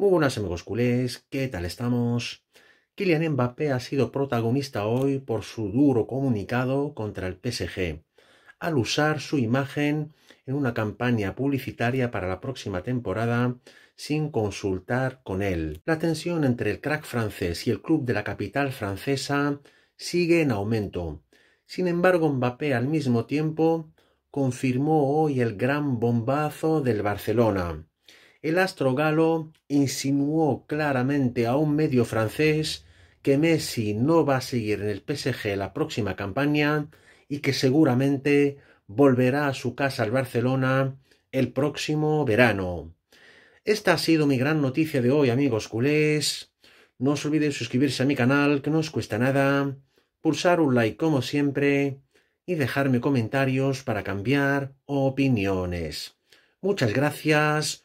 Muy buenas amigos culés, ¿qué tal estamos? Kylian Mbappé ha sido protagonista hoy por su duro comunicado contra el PSG, al usar su imagen en una campaña publicitaria para la próxima temporada sin consultar con él. La tensión entre el crack francés y el club de la capital francesa sigue en aumento. Sin embargo, Mbappé al mismo tiempo confirmó hoy el gran bombazo del Barcelona el astro galo insinuó claramente a un medio francés que Messi no va a seguir en el PSG la próxima campaña y que seguramente volverá a su casa al Barcelona el próximo verano. Esta ha sido mi gran noticia de hoy, amigos culés. No os olvidéis suscribirse a mi canal, que no os cuesta nada, pulsar un like como siempre y dejarme comentarios para cambiar opiniones. Muchas gracias.